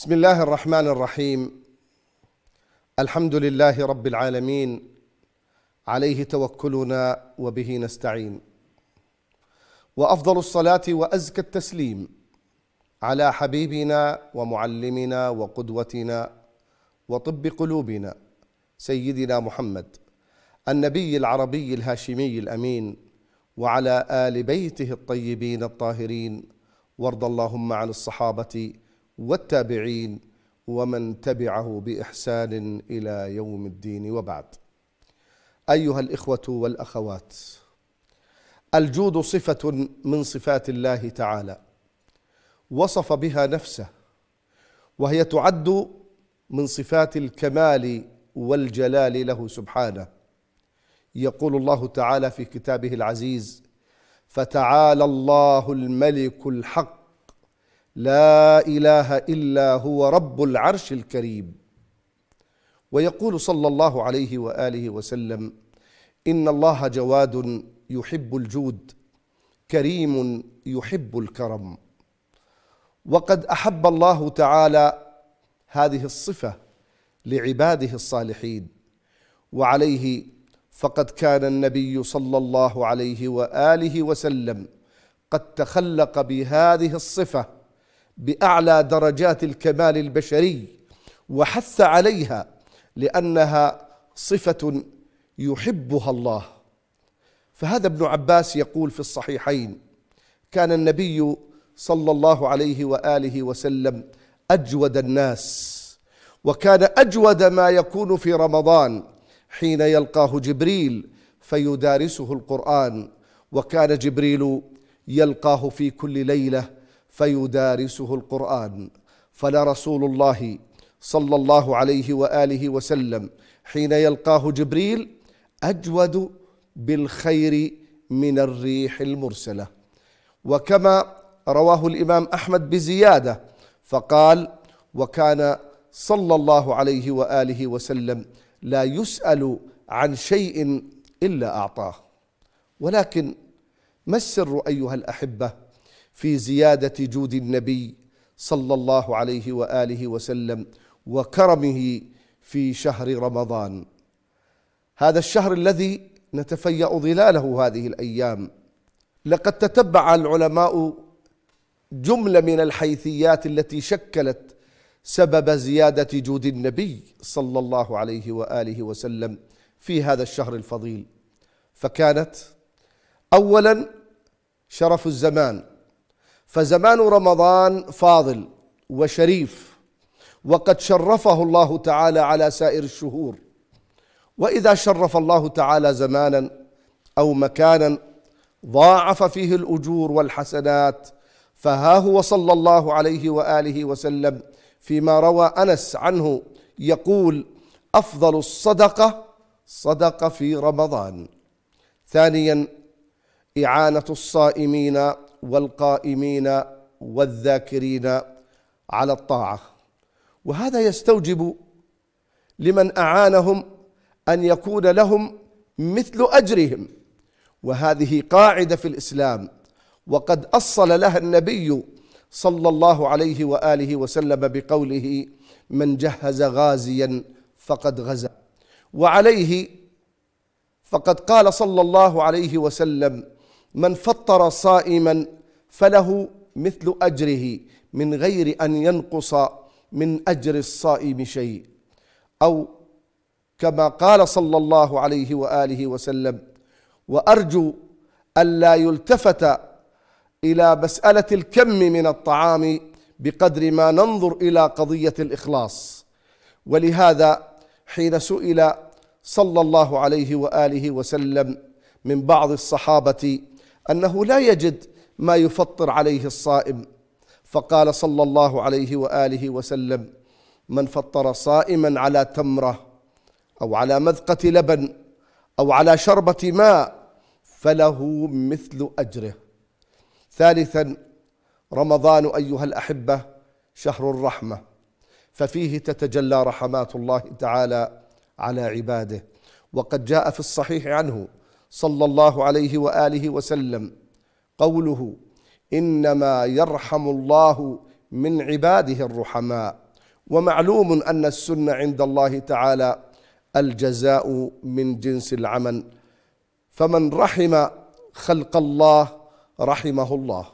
بسم الله الرحمن الرحيم الحمد لله رب العالمين عليه توكلنا وبه نستعين وافضل الصلاه وازكى التسليم على حبيبنا ومعلمنا وقدوتنا وطب قلوبنا سيدنا محمد النبي العربي الهاشمي الامين وعلى ال بيته الطيبين الطاهرين وارض اللهم عن الصحابه والتابعين ومن تبعه باحسان الى يوم الدين وبعد ايها الاخوه والاخوات الجود صفه من صفات الله تعالى وصف بها نفسه وهي تعد من صفات الكمال والجلال له سبحانه يقول الله تعالى في كتابه العزيز فتعالى الله الملك الحق لا اله الا هو رب العرش الكريم ويقول صلى الله عليه واله وسلم ان الله جواد يحب الجود كريم يحب الكرم وقد احب الله تعالى هذه الصفه لعباده الصالحين وعليه فقد كان النبي صلى الله عليه واله وسلم قد تخلق بهذه الصفه باعلى درجات الكمال البشري وحث عليها لانها صفه يحبها الله فهذا ابن عباس يقول في الصحيحين كان النبي صلى الله عليه واله وسلم اجود الناس وكان اجود ما يكون في رمضان حين يلقاه جبريل فيدارسه القران وكان جبريل يلقاه في كل ليله فيدارسه القرآن فلا رسول الله صلى الله عليه وآله وسلم حين يلقاه جبريل أجود بالخير من الريح المرسلة وكما رواه الإمام أحمد بزيادة فقال وكان صلى الله عليه وآله وسلم لا يسأل عن شيء إلا أعطاه ولكن ما السر أيها الأحبة في زياده جود النبي صلى الله عليه واله وسلم وكرمه في شهر رمضان هذا الشهر الذي نتفيا ظلاله هذه الايام لقد تتبع العلماء جمله من الحيثيات التي شكلت سبب زياده جود النبي صلى الله عليه واله وسلم في هذا الشهر الفضيل فكانت اولا شرف الزمان فزمان رمضان فاضل وشريف وقد شرفه الله تعالى على سائر الشهور واذا شرف الله تعالى زمانا او مكانا ضاعف فيه الاجور والحسنات فها هو صلى الله عليه واله وسلم فيما روى انس عنه يقول افضل الصدقه صدقه في رمضان ثانيا اعانه الصائمين والقائمين والذاكرين على الطاعه وهذا يستوجب لمن اعانهم ان يكون لهم مثل اجرهم وهذه قاعده في الاسلام وقد اصل لها النبي صلى الله عليه واله وسلم بقوله من جهز غازيا فقد غزا وعليه فقد قال صلى الله عليه وسلم من فطر صائما فله مثل اجره من غير ان ينقص من اجر الصائم شيء او كما قال صلى الله عليه واله وسلم وارجو الا يلتفت الى مساله الكم من الطعام بقدر ما ننظر الى قضيه الاخلاص ولهذا حين سئل صلى الله عليه واله وسلم من بعض الصحابه أنه لا يجد ما يفطر عليه الصائم فقال صلى الله عليه وآله وسلم من فطر صائما على تمرة أو على مذقة لبن أو على شربة ماء فله مثل أجره ثالثا رمضان أيها الأحبة شهر الرحمة ففيه تتجلى رحمات الله تعالى على عباده وقد جاء في الصحيح عنه صلى الله عليه واله وسلم قوله انما يرحم الله من عباده الرحماء ومعلوم ان السنه عند الله تعالى الجزاء من جنس العمل فمن رحم خلق الله رحمه الله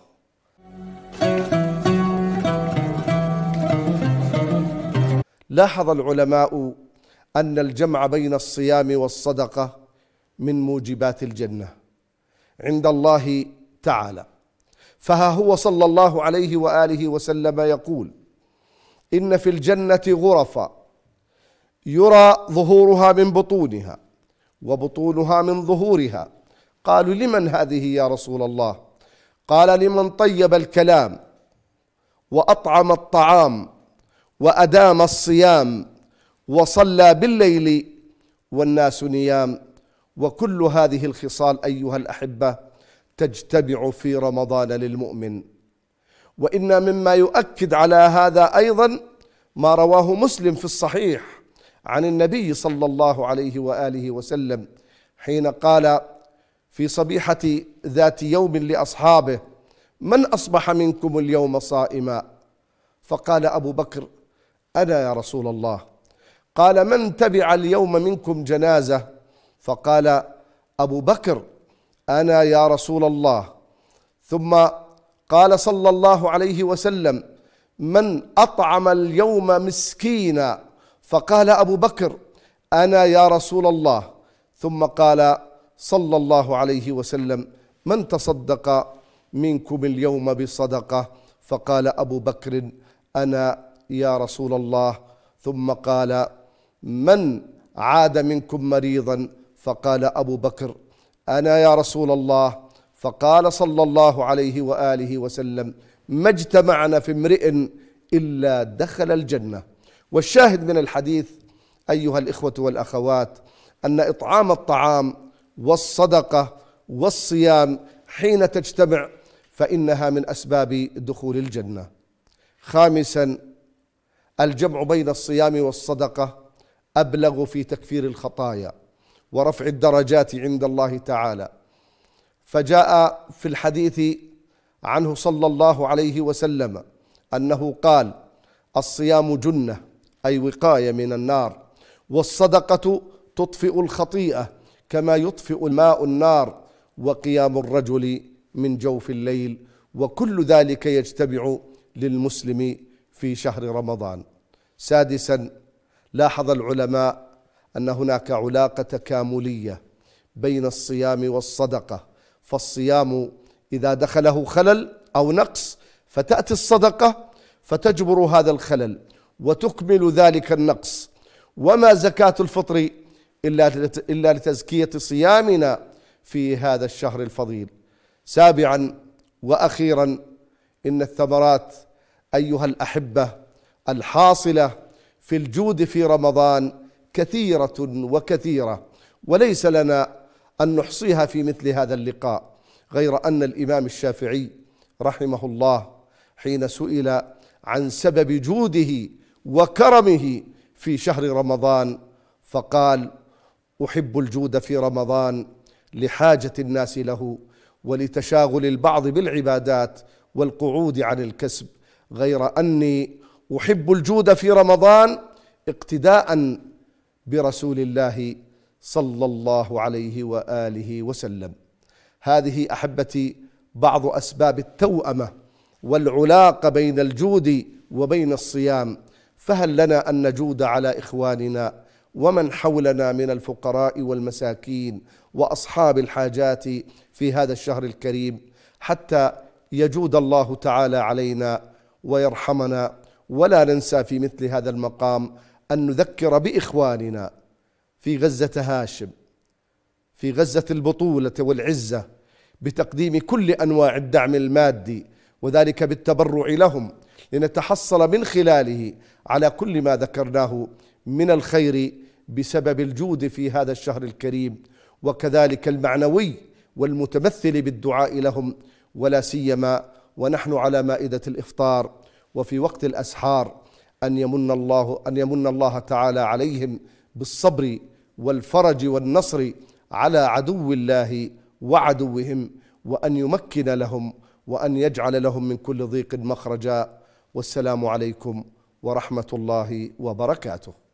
لاحظ العلماء ان الجمع بين الصيام والصدقه من موجبات الجنه عند الله تعالى فها هو صلى الله عليه واله وسلم يقول ان في الجنه غرفا يرى ظهورها من بطونها وبطونها من ظهورها قالوا لمن هذه يا رسول الله قال لمن طيب الكلام واطعم الطعام وادام الصيام وصلى بالليل والناس نيام وكل هذه الخصال ايها الاحبه تجتمع في رمضان للمؤمن وان مما يؤكد على هذا ايضا ما رواه مسلم في الصحيح عن النبي صلى الله عليه واله وسلم حين قال في صبيحه ذات يوم لاصحابه من اصبح منكم اليوم صائما فقال ابو بكر انا يا رسول الله قال من تبع اليوم منكم جنازه فقال أبو بكر أنا يا رسول الله ثم قال صلى الله عليه وسلم من أطعم اليوم مسكينا فقال أبو بكر أنا يا رسول الله ثم قال صلى الله عليه وسلم من تصدق منكم اليوم بصدقة فقال أبو بكر أنا يا رسول الله ثم قال من عاد منكم مريضا فقال أبو بكر أنا يا رسول الله فقال صلى الله عليه وآله وسلم ما اجتمعنا في امرئ إلا دخل الجنة والشاهد من الحديث أيها الإخوة والأخوات أن إطعام الطعام والصدقة والصيام حين تجتمع فإنها من أسباب دخول الجنة خامسا الجمع بين الصيام والصدقة أبلغ في تكفير الخطايا ورفع الدرجات عند الله تعالى فجاء في الحديث عنه صلى الله عليه وسلم انه قال الصيام جنه اي وقايه من النار والصدقه تطفئ الخطيئه كما يطفئ الماء النار وقيام الرجل من جوف الليل وكل ذلك يجتمع للمسلم في شهر رمضان سادسا لاحظ العلماء أن هناك علاقة تكاملية بين الصيام والصدقة فالصيام إذا دخله خلل أو نقص فتأتي الصدقة فتجبر هذا الخلل وتكمل ذلك النقص وما زكاة الفطر إلا إلا لتزكية صيامنا في هذا الشهر الفضيل سابعا وأخيرا إن الثمرات أيها الأحبة الحاصلة في الجود في رمضان كثيرة وكثيرة وليس لنا أن نحصيها في مثل هذا اللقاء غير أن الإمام الشافعي رحمه الله حين سئل عن سبب جوده وكرمه في شهر رمضان فقال أحب الجود في رمضان لحاجة الناس له ولتشاغل البعض بالعبادات والقعود عن الكسب غير أني أحب الجود في رمضان اقتداء برسول الله صلى الله عليه واله وسلم. هذه احبتي بعض اسباب التوأمه والعلاقه بين الجود وبين الصيام فهل لنا ان نجود على اخواننا ومن حولنا من الفقراء والمساكين واصحاب الحاجات في هذا الشهر الكريم حتى يجود الله تعالى علينا ويرحمنا ولا ننسى في مثل هذا المقام أن نذكر بإخواننا في غزة هاشم في غزة البطولة والعزة بتقديم كل أنواع الدعم المادي وذلك بالتبرع لهم لنتحصل من خلاله على كل ما ذكرناه من الخير بسبب الجود في هذا الشهر الكريم وكذلك المعنوي والمتمثل بالدعاء لهم ولا سيما ونحن على مائدة الإفطار وفي وقت الأسحار أن يمن الله أن يمن الله تعالى عليهم بالصبر والفرج والنصر على عدو الله وعدوهم وأن يمكن لهم وأن يجعل لهم من كل ضيق مخرجا والسلام عليكم ورحمة الله وبركاته